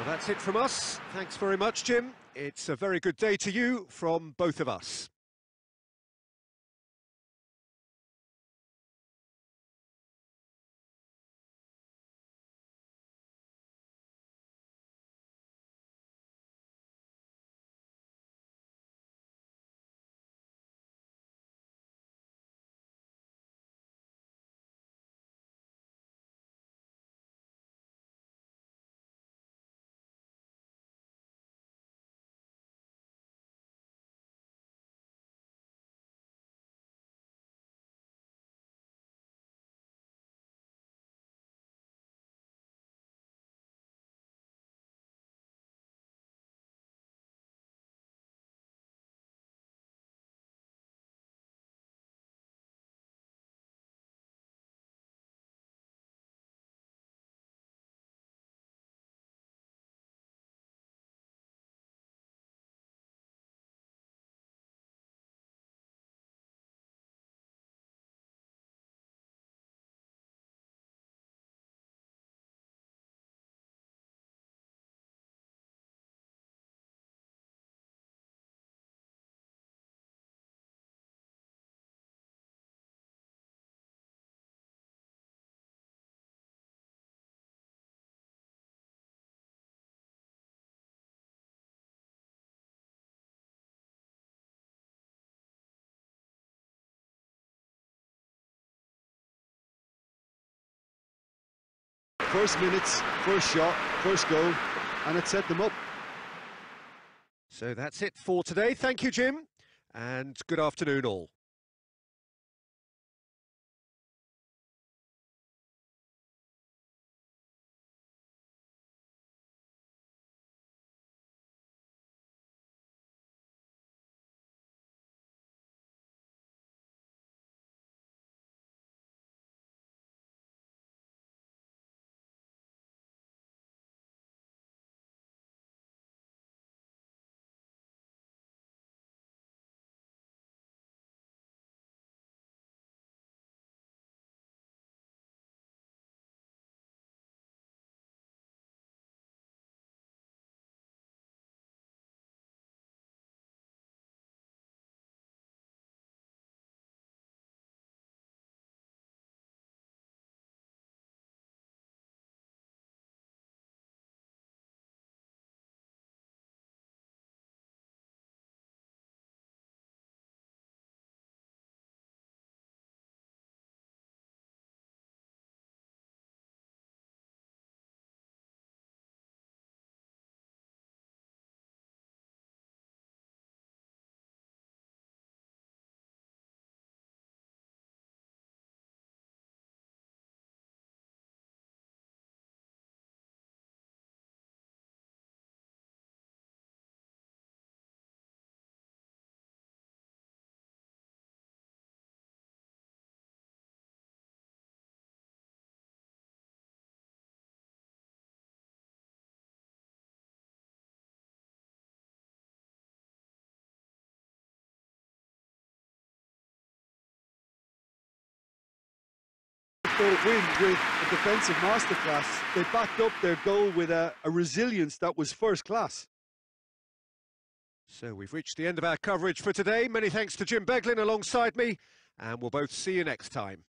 Well, that's it from us. Thanks very much, Jim. It's a very good day to you from both of us. First minutes, first shot, first goal, and it set them up. So that's it for today. Thank you, Jim, and good afternoon all. Nordic win with a defensive masterclass. They backed up their goal with a, a resilience that was first class. So we've reached the end of our coverage for today. Many thanks to Jim Beglin alongside me, and we'll both see you next time.